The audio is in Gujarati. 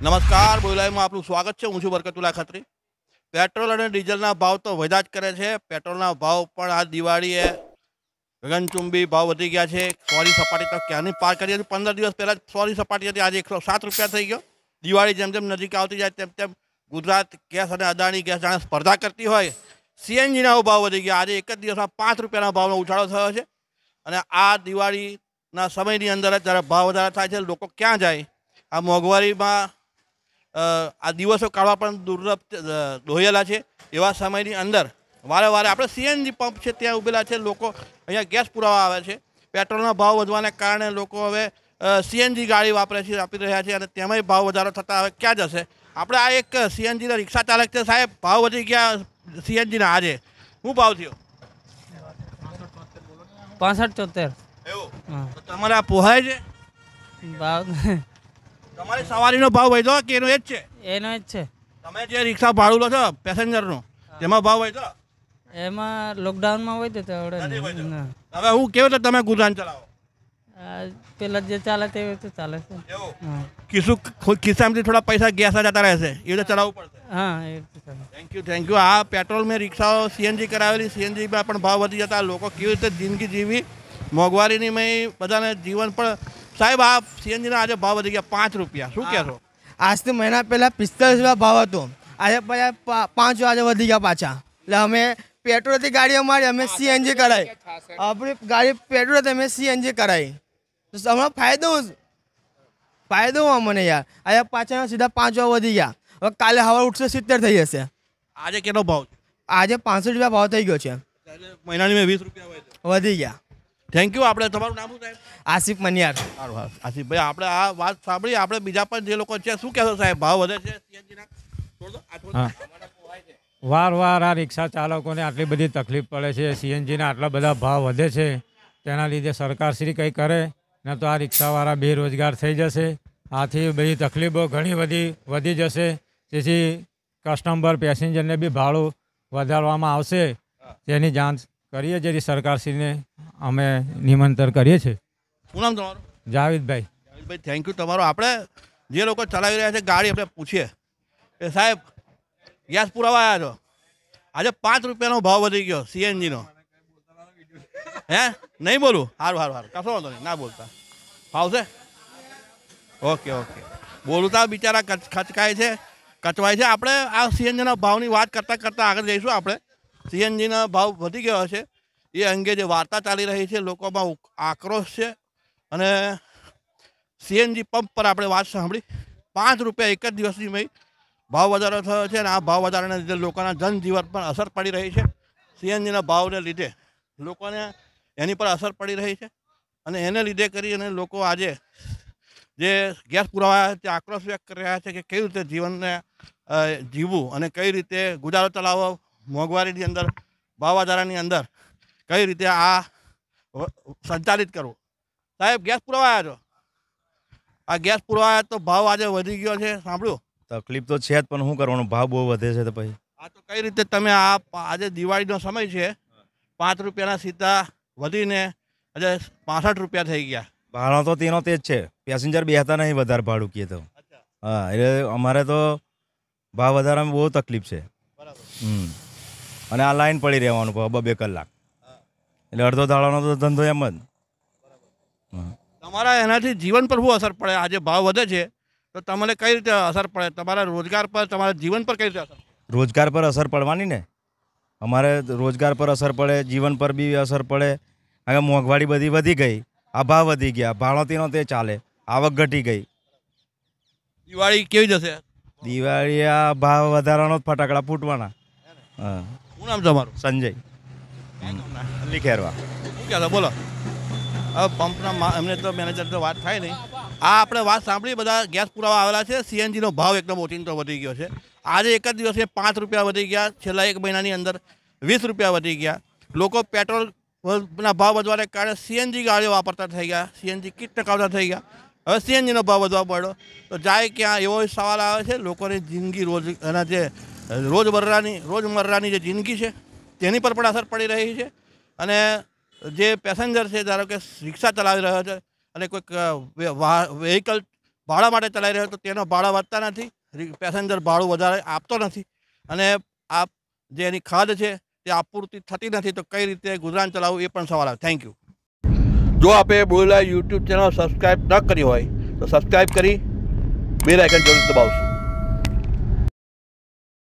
નમસ્કાર બોલાઈમાં આપનું સ્વાગત છે હું છું બરકતુલા ખત્રી પેટ્રોલ અને ડીઝલના ભાવ તો વધ્યા જ કરે છે પેટ્રોલના ભાવ પણ આ દિવાળીએ ગગનચુંબી ભાવ વધી ગયા છે સોરી સપાટી તો ક્યાંની પાર કરી હતી પંદર દિવસ પહેલાં સોરી સપાટી હતી આજે એકસો સાત રૂપિયા થઈ ગયો દિવાળી જેમ જેમ નજીક આવતી જાય તેમ તેમ ગુજરાત ગેસ અને અદાણી ગેસ જાણે સ્પર્ધા કરતી હોય સીએનજીના ભાવ વધી ગયા આજે એક જ દિવસમાં પાંચ રૂપિયાના ભાવનો ઉછાળો થયો છે અને આ દિવાળીના સમયની અંદર જ જ્યારે ભાવ વધારા થાય છે લોકો ક્યાં જાય આ મોંઘવારીમાં આ દિવસો કાઢવા પણ દુર્લભ દોહેલા છે એવા સમયની અંદર વારે વારે આપણે સીએનજી પંપ છે ત્યાં ઊભેલા છે લોકો અહીંયા ગેસ પુરાવા આવે છે પેટ્રોલના ભાવ વધવાને કારણે લોકો હવે સીએનજી ગાડી વાપરે છે આપી રહ્યા છે અને તેમાંય ભાવ વધારો થતા હવે ક્યાં જશે આપણે આ એક સીએનજીના રિક્ષા ચાલક છે સાહેબ ભાવ વધી ગયા સીએનજીના આજે હું ભાવ થયો પાસઠ ચોતેર એવું તમારે આ પોહાય છે ભાવ તમારી સવારીનો ભાવ વધ્યો કે એનો એ જ છે એનો જ છે તમે જે રિક્ષા ભાડું લો છો પેસેન્જરનો તેમાં ભાવ વધ્યો એમાં લોકડાઉનમાં હોય તો હવે હું કેવું રીતે તમે ગુજરાન ચલાવો પેલા જે ચાલે તે તો ચાલે છે કિસું ખિસ્સામાંથી થોડા પૈસા ગેસ જતા રહેશે એ રીતે ચલાવવું પડશે હા થેન્ક યુ થેન્ક યુ આ પેટ્રોલ મેં રિક્ષાઓ સીએનજી કરાવેલી સીએનજીમાં પણ ભાવ વધી જતા લોકો કેવી રીતે જિંદગી જીવી મોંઘવારીની મેં બધાને જીવન પણ સાહેબ આ સીએનજીના આજે ભાવ વધી ગયા પાંચ રૂપિયા શું કહેશો આજથી મહિના પહેલાં પિસ્તાલીસ રૂપિયા ભાવ હતો આજે પાછા પાંચ આજે વધી ગયા પાછા એટલે અમે પેટ્રોલથી ગાડી અમારી અમે સીએનજી કરાવી આપણી ગાડી પેટ્રોલથી અમે સીએનજી કરાવી તો હમણાં ફાયદો ફાયદો અમને યાર આજે પાછા સીધા પાંચ રૂપિયા વધી ગયા હવે કાલે હવા ઉઠશે સિત્તેર થઈ જશે આજે કેટલો ભાવ આજે પાંસઠ રૂપિયા ભાવ થઈ ગયો છે મહિનાની મેં વીસ રૂપિયા વધી ગયા થેન્ક યુ આપણે તમારું નામ શું સાહેબ આસિફ મનિયાર સારું હા ભાઈ આપણે આ વાત સાંભળી આપણે બીજા પણ જે લોકો છે શું કહેશો સાહેબ ભાવ વધે છે સીએનજીના વાર વાર આ રિક્ષા ચાલકોને આટલી બધી તકલીફ પડે છે સીએનજીના આટલા બધા ભાવ વધે છે તેના લીધે સરકારશ્રી કંઈ કરે ન તો આ રિક્ષાવાળા બેરોજગાર થઈ જશે આથી બધી તકલીફો ઘણી બધી વધી જશે જેથી કસ્ટમર પેસેન્જરને બી ભાડું વધારવામાં આવશે તેની જાણ કરીએ જેથી સરકારશ્રીને અમે નિમંત્રણ કરીએ છીએ શું નામ તમારું જાવેદભાઈ જાવેદભાઈ થેન્ક યુ તમારો આપણે જે લોકો ચલાવી રહ્યા છે ગાડી આપણે પૂછીએ કે સાહેબ ગેસ પુરાવા આવ્યા છો આજે પાંચ રૂપિયાનો ભાવ વધી ગયો સીએનજીનો હે નહીં બોલું સારું સારું સારું કશો વાંધો નહીં ના બોલતા ફાવશે ઓકે ઓકે બોલતા બિચારા ખચકાય છે કચવાય છે આપણે આ સીએનજીના ભાવની વાત કરતાં કરતાં આગળ જઈશું આપણે સીએનજીના ભાવ વધી ગયો છે એ અંગે જે વાર્તા ચાલી રહી છે લોકોમાં આક્રોશ છે અને સીએનજી પંપ પર આપણે વાત સાંભળી પાંચ રૂપિયા એક જ દિવસની મેં ભાવ વધારો થયો છે અને આ ભાવ વધારાને લીધે લોકોના જનજીવન પર અસર પડી રહી છે સીએનજીના ભાવને લીધે લોકોને એની પર અસર પડી રહી છે અને એને લીધે કરી અને લોકો આજે જે ગેસ પુરાવા તે આક્રોશ વ્યક્ત કરી રહ્યા છે કે કેવી રીતે જીવનને જીવવું અને કઈ રીતે ગુજારો ચલાવવો મોંઘવારીની અંદર ભાવ વધારાની અંદર કઈ રીતે આ સંચાલિત કરવું સાહેબ ગેસ પુરવાયા છો આ ગેસ પુરવાયા તો ભાવ આજે વધી ગયો છે સાંભળ્યું તકલીફ તો છે જ પણ શું કરવાનું ભાવ બહુ વધે છે તો પછી આ તો કઈ રીતે તમે આ આજે દિવાળીનો સમય છે પાંચ રૂપિયાના સીતા વધીને આજે પાસઠ રૂપિયા થઈ ગયા ભાડો તો તેનો તે જ છે પેસેન્જર બેહતા નહીં વધારે ભાડું કીએ તો હા એટલે અમારે તો ભાવ વધારામાં બહુ તકલીફ છે બરાબર હમ અને આ લાઈન પડી રહેવાનું બબે કલાક એટલે અડધો દાડાનો તો ધંધો એમ જ તમારા એનાથી જીવન પર શું અસર પડે આજે ભાવ વધે છે તો તમને કઈ રીતે અસર પડે તમારા રોજગાર પર તમારા જીવન પર કઈ રીતે અસર રોજગાર પર અસર પડવાની ને અમારે રોજગાર પર અસર પડે જીવન પર બી અસર પડે હવે મોંઘવારી બધી વધી ગઈ આ ભાવ વધી ગયા ભાણોતીનો તે ચાલે આવક ઘટી ગઈ દિવાળી કેવી જશે દિવાળી આ ભાવ વધારાનો જ ફટાકડા ફૂટવાના હા શું નામ તમારું સંજય લીખેરવા શું બોલો હવે પંપના એમને તો મેનેજર તો વાત થાય નહીં આ આપણે વાત સાંભળી બધા ગેસ પુરાવા આવેલા છે સીએનજીનો ભાવ એકદમ ઓચિંતો વધી ગયો છે આજે એક જ દિવસે પાંચ રૂપિયા વધી ગયા છેલ્લા એક મહિનાની અંદર વીસ રૂપિયા વધી ગયા લોકો પેટ્રોલના ભાવ વધવાને કારણે સીએનજી ગાડીઓ વાપરતા થઈ ગયા સીએનજી કીટ ટકાવતા થઈ ગયા હવે સીએનજીનો ભાવ વધવા પડ્યો તો જાય ક્યાં એવો સવાલ આવે છે લોકોની જિંદગી રોજ એના જે રોજમર્રાની રોજમર્રાની જે જિંદગી છે તેની પર પણ અસર પડી રહી છે અને જે પેસેન્જર છે ધારો કે રિક્ષા ચલાવી રહ્યો છે અને કોઈક વેહિકલ ભાડા માટે ચલાવી રહ્યો તો તેનો ભાડા વધતા નથી પેસેન્જર ભાડું વધારે આપતો નથી અને આ જે એની ખાદ છે તે આપૂર્તિ થતી નથી તો કઈ રીતે ગુજરાન ચલાવવું એ પણ સવાલ આવે થેન્ક યુ જો આપે બોલેલા યુટ્યુબ ચેનલ સબસ્ક્રાઈબ ન કરી હોય તો સબસ્ક્રાઈબ કરી બે આઇકન જરૂર દબાવશો